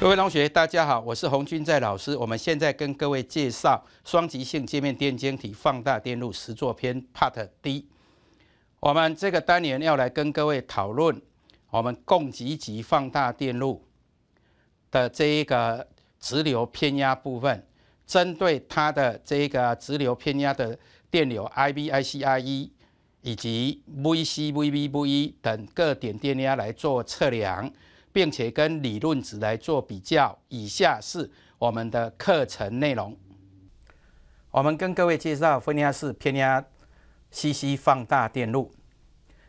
各位同学，大家好，我是洪军在老师。我们现在跟各位介绍双极性界面电晶体放大电路实作篇 Part D。我们这个单元要来跟各位讨论我们共极极放大电路的这一个直流偏压部分，针对它的这一个直流偏压的电流 I B、I C、I E 以及 V C、V B、V E 等各点电压来做测量。并且跟理论值来做比较。以下是我们的课程内容。我们跟各位介绍分压式偏压 CC 放大电路。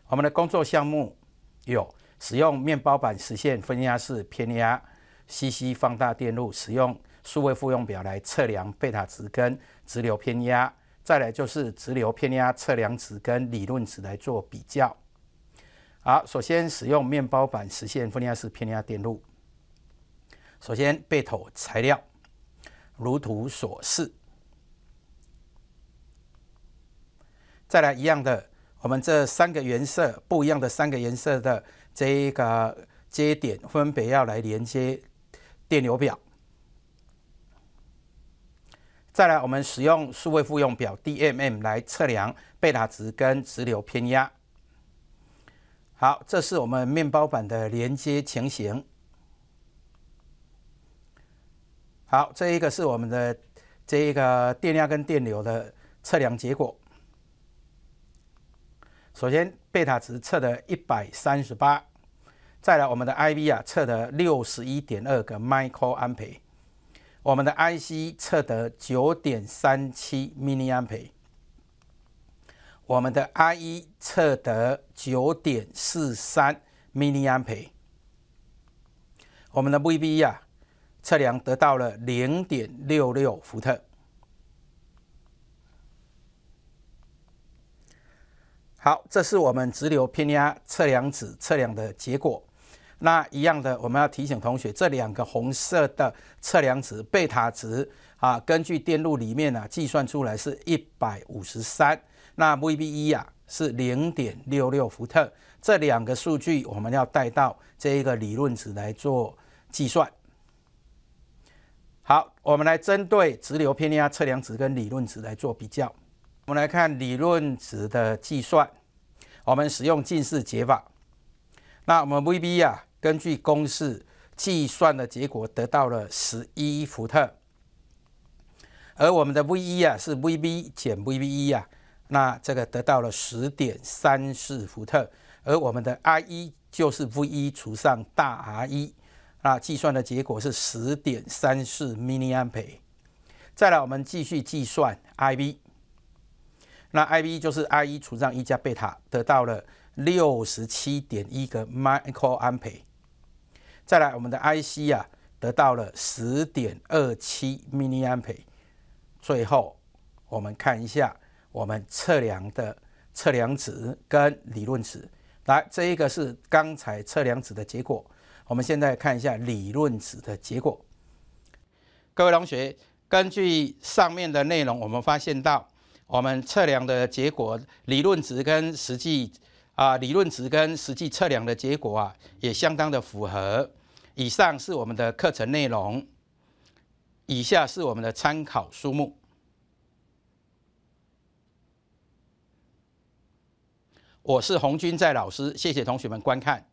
我们的工作项目有：使用面包板实现分压式偏压 CC 放大电路；使用数位复用表来测量贝塔值跟直流偏压；再来就是直流偏压测量值跟理论值来做比较。好，首先使用面包板实现分压式偏压电路。首先背头材料，如图所示。再来一样的，我们这三个颜色不一样的三个颜色的这一个接点，分别要来连接电流表。再来，我们使用数位复用表 DMM 来测量贝塔值跟直流偏压。好，这是我们面包板的连接情形。好，这一个是我们的这一个电压跟电流的测量结果。首先，贝塔值测的一百三十八，再来我们的 I V 啊，测得六十一点二个 micro 安培，我们的 I C 测得九点三七 m i n i 安培。我们的 Ie 测得九点四三 a 安培，我们的 Vb 啊测量得到了零点六六伏特。好，这是我们直流偏压测量子测量的结果。那一样的，我们要提醒同学，这两个红色的测量值贝塔值啊，根据电路里面呢计算出来是一百五十三。那 Vb 一啊是零点六六伏特，这两个数据我们要带到这一个理论值来做计算。好，我们来针对直流偏压测量值跟理论值来做比较。我们来看理论值的计算，我们使用近似解法。那我们 Vb 啊。根据公式计算的结果得到了十一伏特，而我们的 V 一啊是 Vb 减 Vb 一啊，那这个得到了十点三四伏特，而我们的 I 一就是 V 一除上大 R 一，那计算的结果是十点三四 a 安培。再来，我们继续计算 Ib，那 Ib 就是 I 一除上一加贝塔，得到了六十七点一个 micro 安培。再来，我们的 IC 啊，得到了十点二七 a 安培。最后，我们看一下我们测量的测量值跟理论值。来，这一个是刚才测量值的结果。我们现在看一下理论值的结果。各位同学，根据上面的内容，我们发现到我们测量的结果，理论值跟实际啊，理论值跟实际测量的结果啊，也相当的符合。以上是我们的课程内容，以下是我们的参考书目。我是洪军在老师，谢谢同学们观看。